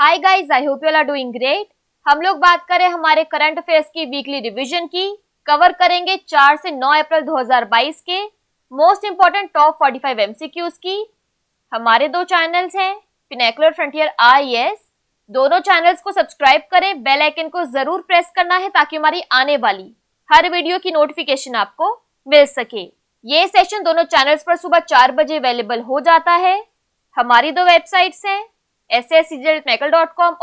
Hi guys I hope you are doing great हम लोग बात करें हमारे करंट अफेयर्स की वीकली रिवीजन की कवर करेंगे 4 से 9 अप्रैल 2022 के मोस्ट इंपॉर्टेंट टॉप 45 एमसीक्यूज की हमारे दो चैनल्स हैं पिनेकुलर फ्रंटियर आईएएस दोनों चैनल्स को सब्सक्राइब करें बेल आइकन को जरूर प्रेस करना है ताकि हमारी आने वाली हर वीडियो की नोटिफिकेशन आपको मिल सके ये सेशन दोनों चैनल्स पर सुबह चार बजे अवेलेबल हो जाता है हमारी दो वेबसाइट्स हैं एस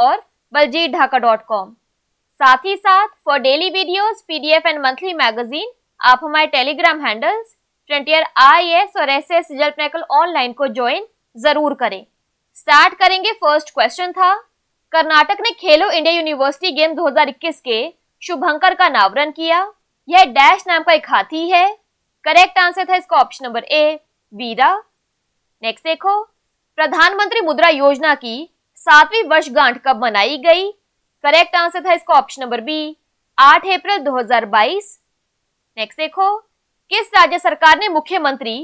और बलजीत ढाका डॉट कॉम साथ ही साथ for daily videos, PDF and monthly magazine आप हमारे Telegram handles frontier I S और एस एस ऑनलाइन को ज्वाइन जरूर करें स्टार्ट करेंगे फर्स्ट क्वेश्चन था कर्नाटक ने खेलो इंडिया यूनिवर्सिटी गेम 2021 के शुभंकर का नावरण किया यह डैश नाम का एक हाथी है करेक्ट आंसर था इसका option number A Veera next देखो प्रधानमंत्री मुद्रा योजना की सातवीं वर्षगांठ कब मनाई गई करेक्ट आंसर था इसका option number B 8 April 2022 next देखो किस राज्य सरकार ने मुख्यमंत्री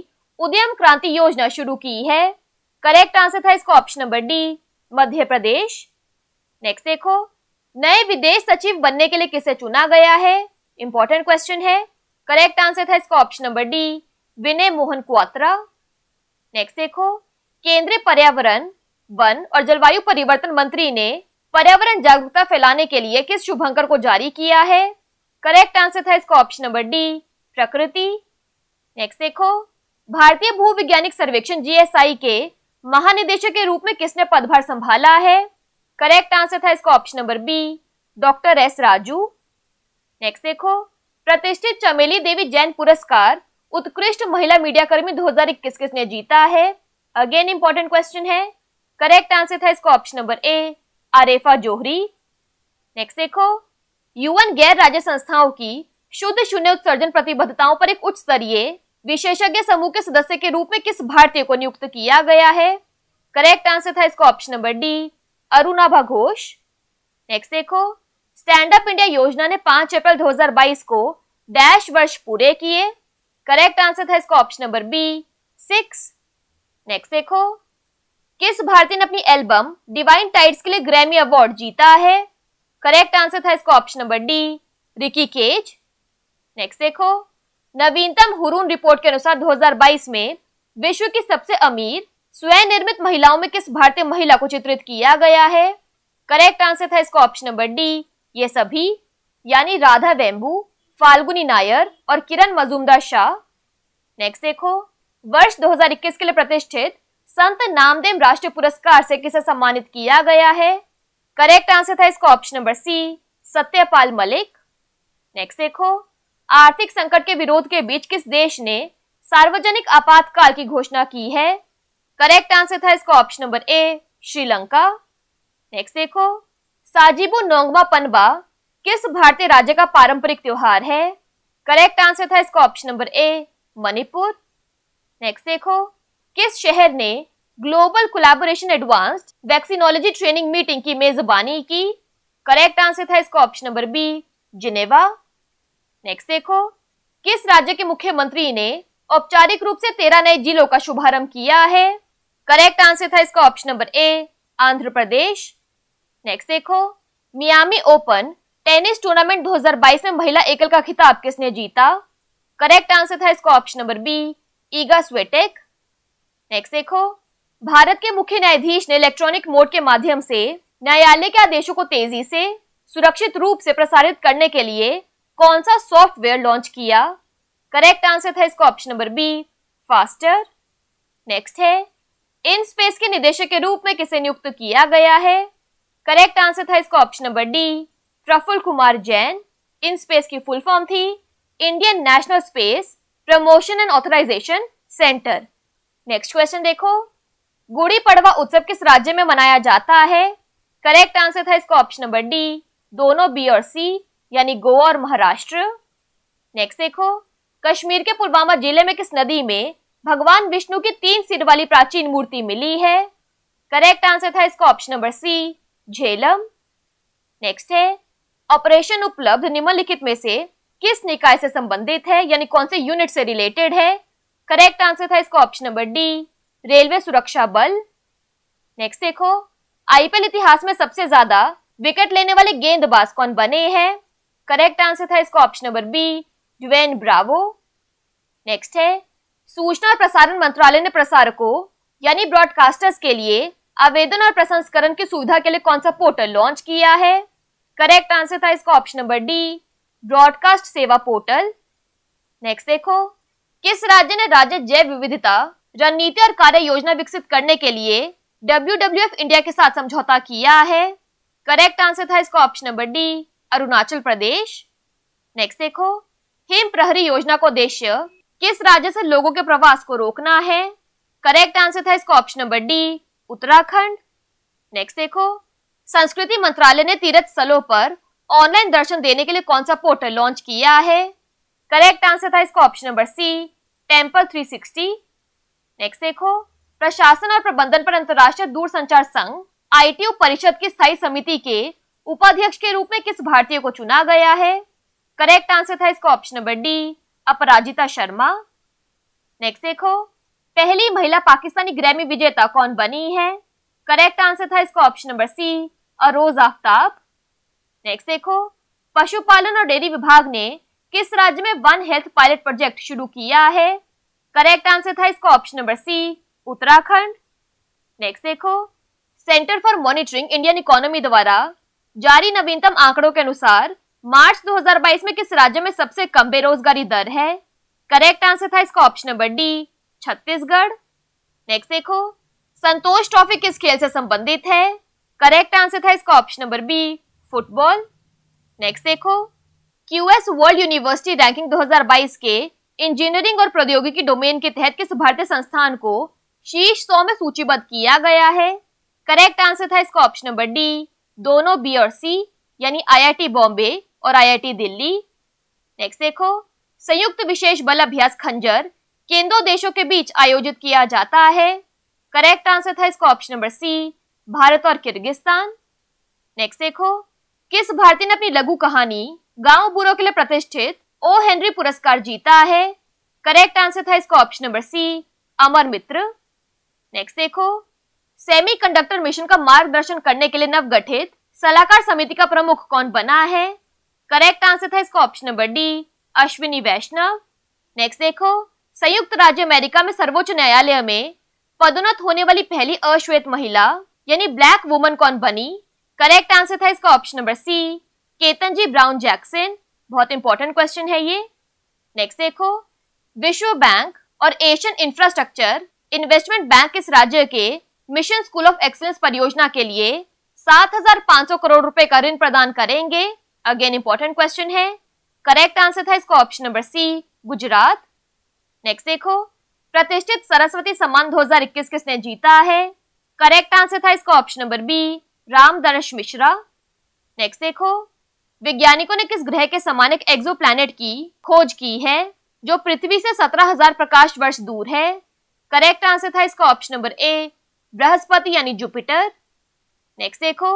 उद्यम क्रांति योजना शुरू की है करेक्ट आंसर था इसका option number D Madhya Pradesh next देखो नए विदेश सचिव बनने के लिए किसे चुना गया है इंपॉर्टेंट क्वेश्चन है करेक्ट आंसर था इसका option number D Vinay Mohan Kwatra next देखो केंद्रीय पर्यावरण वन और जलवायु परिवर्तन मंत्री ने पर्यावरण जागरूकता फैलाने के लिए किस शुभंकर को जारी किया है करेक्ट आंसर था इसका option number D Prakriti next देखो भारतीय भूविज्ञानिक सर्वेक्षण जीएसआई के महानिदेशक के रूप में किसने पदभार संभाला है करेक्ट आंसर था इसका option number B doctor S Raju next देखो प्रतिष्ठित चमेली देवी जैन पुरस्कार उत्कृष्ट महिला मीडियाकर्मी इक्कीस किसने जीता है अगेन इंपॉर्टेंट क्वेश्चन है करेक्ट आंसर था इसका option number A Arefa Johari next देखो यूएन गैर राज्य संस्थाओं की शुद्ध शून्य उत्सर्जन प्रतिबद्धताओं पर एक उच्च स्तरीय विशेषज्ञ समूह के सदस्य के रूप में किस भारतीय को नियुक्त किया गया है करेक्ट आंसर था इसका option number D Arunabha Ghosh next देखो स्टैंड अप इंडिया योजना ने 5 अप्रैल 2022 को डैश वर्ष पूरे किए करेक्ट आंसर था इसका option number B six next देखो किस भारतीय ने अपनी एल्बम डिवाइन टाइट्स के लिए ग्रैमी अवार्ड जीता है करेक्ट आंसर था इसका option number D Ricky Kej next देखो नवीनतम हुरून रिपोर्ट के अनुसार 2022 में विश्व की सबसे अमीर स्वयं निर्मित महिलाओं में किस भारतीय महिला को चित्रित किया गया है करेक्ट आंसर था इसका ऑप्शन नंबर डी ये सभी यानी राधा वेम्बू फाल्गुनी नायर और किरण मजूमदार शाह नेक्स्ट देखो वर्ष 2021 के लिए प्रतिष्ठित संत नामदेव राष्ट्रीय पुरस्कार से किसे सम्मानित किया गया है करेक्ट आंसर था इसका option number C Satyapal Malik next देखो आर्थिक संकट के विरोध के बीच किस देश ने सार्वजनिक आपातकाल की घोषणा की है करेक्ट आंसर था इसका option number A Sri Lanka next देखो साजिबो नोंगमा पनबा किस भारतीय राज्य का पारंपरिक त्योहार है करेक्ट आंसर था इसका option number A Manipur next देखो किस शहर ने global collaboration advanced vaccinology training meeting की मेजबानी की करेक्ट आंसर था इसका option number B Geneva next देखो किस राज्य के मुख्यमंत्री ने औपचारिक रूप से तेरह नए जिलों का शुभारंभ किया है करेक्ट आंसर था इसका option number A Andhra Pradesh next देखो मियामी ओपन टेनिस टूर्नामेंट 2022 में महिला एकल का खिताब किसने जीता करेक्ट आंसर था इसका option number B Iga Swiatek next देखो भारत के मुख्य न्यायाधीश ने इलेक्ट्रॉनिक मोड के माध्यम से न्यायालय के आदेशों को तेजी से सुरक्षित रूप से प्रसारित करने के लिए कौन सा सॉफ्टवेयर लॉन्च किया करेक्ट आंसर था इसका option number B faster next है इन स्पेस के निदेशक के रूप में किसे नियुक्त किया गया है करेक्ट आंसर था इसका option number D Praful Kumar Jain in space की फुल फॉर्म थी Indian national space promotion and authorisation centre next question देखो गुड़ी पड़वा उत्सव किस राज्य में मनाया जाता है करेक्ट आंसर था इसका ऑप्शन नंबर डी दोनों बी और सी यानी गोवा और महाराष्ट्र नेक्स्ट देखो कश्मीर के पुलवामा जिले में किस नदी में भगवान विष्णु की तीन सिर वाली प्राचीन मूर्ति मिली है करेक्ट आंसर था इसका option number C Jhelum next है ऑपरेशन उपलब्ध निम्नलिखित में से किस निकाय से संबंधित है यानी कौन से यूनिट से रिलेटेड है करेक्ट आंसर था इसका ऑप्शन नंबर डी रेलवे सुरक्षा बल नेक्स्ट देखो आईपीएल इतिहास में सबसे ज्यादा विकेट लेने वाले गेंदबाज कौन बने हैं करेक्ट आंसर था इसका option number B Dwayne Bravo next है सूचना और प्रसारण मंत्रालय ने प्रसारकों यानी ब्रॉडकास्टर्स के लिए आवेदन और प्रसंस्करण की सुविधा के लिए कौन सा पोर्टल लॉन्च किया है करेक्ट आंसर था इसका option number D broadcast Seva portal next देखो किस राज्य ने राज्य जैव विविधता रणनीति और कार्य योजना विकसित करने के लिए डब्ल्यू डब्ल्यू एफ इंडिया के साथ समझौता किया है करेक्ट आंसर था इसका option number D Arunachal Pradesh next देखो हिम प्रहरी योजना का उद्देश्य किस राज्य से लोगों के प्रवास को रोकना है करेक्ट आंसर था इसका option number D Uttarakhand next देखो संस्कृति मंत्रालय ने तीर्थ स्थलों पर ऑनलाइन दर्शन देने के लिए कौन सा पोर्टल लॉन्च किया है करेक्ट आंसर था इसका option number C temple 360 next देखो प्रशासन और प्रबंधन पर अंतर्राष्ट्रीय दूरसंचार संघ आईटीयू परिषद की स्थायी समिति के उपाध्यक्ष के रूप में किस भारतीय को चुना गया है करेक्ट आंसर था इसका option number D Aparajita Sharma next देखो पहली महिला पाकिस्तानी ग्रैमी विजेता कौन बनी है करेक्ट आंसर था इसका option number C Arooj Aftab next देखो पशुपालन और डेयरी विभाग ने किस राज्य में वन हेल्थ पायलट प्रोजेक्ट शुरू किया है करेक्ट आंसर था इसका option number C Uttarakhand next देखो centre for monitoring Indian economy द्वारा जारी नवीनतम आंकड़ों के अनुसार मार्च 2022 में किस राज्य में सबसे कम बेरोजगारी दर है करेक्ट आंसर था इसका option number D Chhattisgarh next देखो संतोष ट्रॉफी किस खेल से संबंधित है करेक्ट आंसर था इसका option number B football next देखो क्यूएस वर्ल्ड यूनिवर्सिटी रैंकिंग 2022 के इंजीनियरिंग और प्रौद्योगिकी डोमेन के तहत किस भारतीय संस्थान को शीर्ष सौ में सूचीबद्ध किया गया है करेक्ट आंसर था इसका ऑप्शन नंबर डी दोनों बी और सी यानी आईआईटी बॉम्बे और आईआईटी दिल्ली नेक्स्ट देखो संयुक्त विशेष बल अभ्यास खंजर दो देशों के बीच आयोजित किया जाता है करेक्ट आंसर था इसका ऑप्शन नंबर सी भारत और किर्गिस्तान नेक्स्ट देखो किस भारती ने अपनी लघु कहानी गांव बुरो के लिए प्रतिष्ठित ओ हेनरी पुरस्कार जीता है करेक्ट आंसर था इसका option number C Amar Mitra next देखो सेमीकंडक्टर मिशन का मार्गदर्शन करने के लिए नवगठित सलाहकार समिति का प्रमुख कौन बना है करेक्ट आंसर था इसका option number D Ashwini Vaishnaw next देखो संयुक्त राज्य अमेरिका में सर्वोच्च न्यायालय में पदोन्नत होने वाली पहली अश्वेत महिला यानी ब्लैक वुमन कौन बनी करेक्ट आंसर था इसका option number C Ketanji Brown Jackson बहुत इंपॉर्टेंट क्वेश्चन है ये नेक्स्ट देखो विश्व बैंक और एशियन इंफ्रास्ट्रक्चर इन्वेस्टमेंट बैंक इस राज्य के मिशन स्कूल ऑफ एक्सलेंस परियोजना के लिए 7,500 करोड़ रुपए का ऋण प्रदान करेंगे अगेन इंपॉर्टेंट क्वेश्चन है करेक्ट आंसर था इसका option number C Gujarat next देखो प्रतिष्ठित सरस्वती सम्मान 2021 किसने जीता है करेक्ट आंसर था इसका option number B Ramdarash Mishra next देखो वैज्ञानिकों ने किस ग्रह के समान एक एक्सो की खोज की है जो पृथ्वी से सत्रह हजार प्रकाश वर्ष दूर है करेक्ट आंसर था इसका ऑप्शन नंबर ए बृहस्पति यानी जुपिटर नेक्स्ट देखो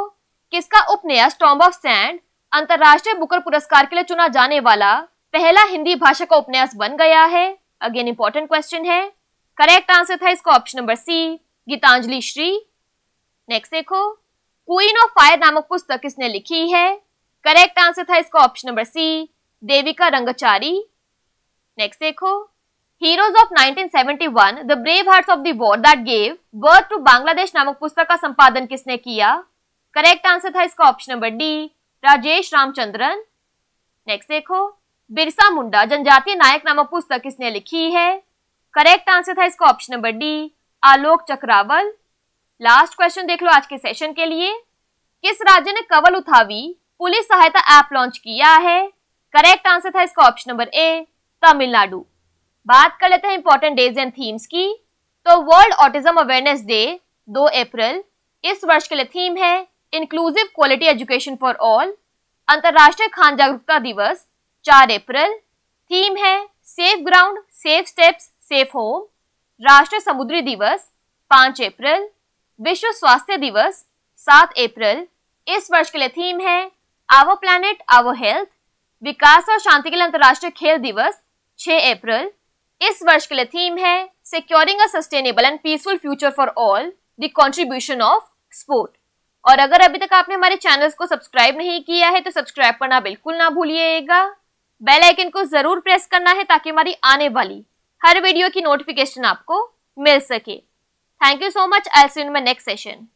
किसका उपन्यास स्टॉम्ब ऑफ सैंड अंतरराष्ट्रीय बुकर पुरस्कार के लिए चुना जाने वाला पहला हिंदी भाषा का उपन्यास बन गया है अगेन इंपॉर्टेंट क्वेश्चन है करेक्ट आंसर था इसका option number C Geetanjali Shree next देखो क्वीन ऑफ फायर नामक पुस्तक किसने लिखी है करेक्ट आंसर था इसका option number C Devika Rangachari next देखो heroes of 1971 the brave hearts of the war that gave birth to Bangladesh नामक पुस्तक का संपादन किसने किया करेक्ट आंसर था इसका option number D Rajesh Ramachandran next देखो बिरसा मुंडा जनजातीय नायक नामक पुस्तक किसने लिखी है करेक्ट आंसर था इसका option number D Alok Chakrawal last question देख लो आज के सेशन के लिए किस राज्य ने कवल उठावी पुलिस सहायता ऐप लॉन्च किया है करेक्ट आंसर था इसका ऑप्शन नंबर ए तमिलनाडु बात कर लेते हैं इंपॉर्टेंट डेज एंड थीम्स की तो world autism awareness day 2 April इस वर्ष के लिए थीम है inclusive quality education for all अंतर्राष्ट्रीय खान जागरूकता दिवस 4 अप्रैल थीम है safe ground safe steps safe home राष्ट्रीय समुद्री दिवस 5 अप्रैल विश्व स्वास्थ्य दिवस सात अप्रैल इस वर्ष के लिए थीम है आवो प्लैनेट आवो हेल्थ विकास और शांति के लिए अंतर्राष्ट्रीय खेल दिवस 6 अप्रैल इस वर्ष के लिए थीम है securing a sustainable and peaceful future for all the contribution of sport और अगर अभी तक आपने हमारे चैनल्स को सब्सक्राइब नहीं किया है तो सब्सक्राइब करना बिल्कुल ना भूलिएगा बेल आइकन को जरूर प्रेस करना है ताकि हमारी आने वाली हर वीडियो की नोटिफिकेशन आपको मिल सके Thank you so much. I'll see you in my next session.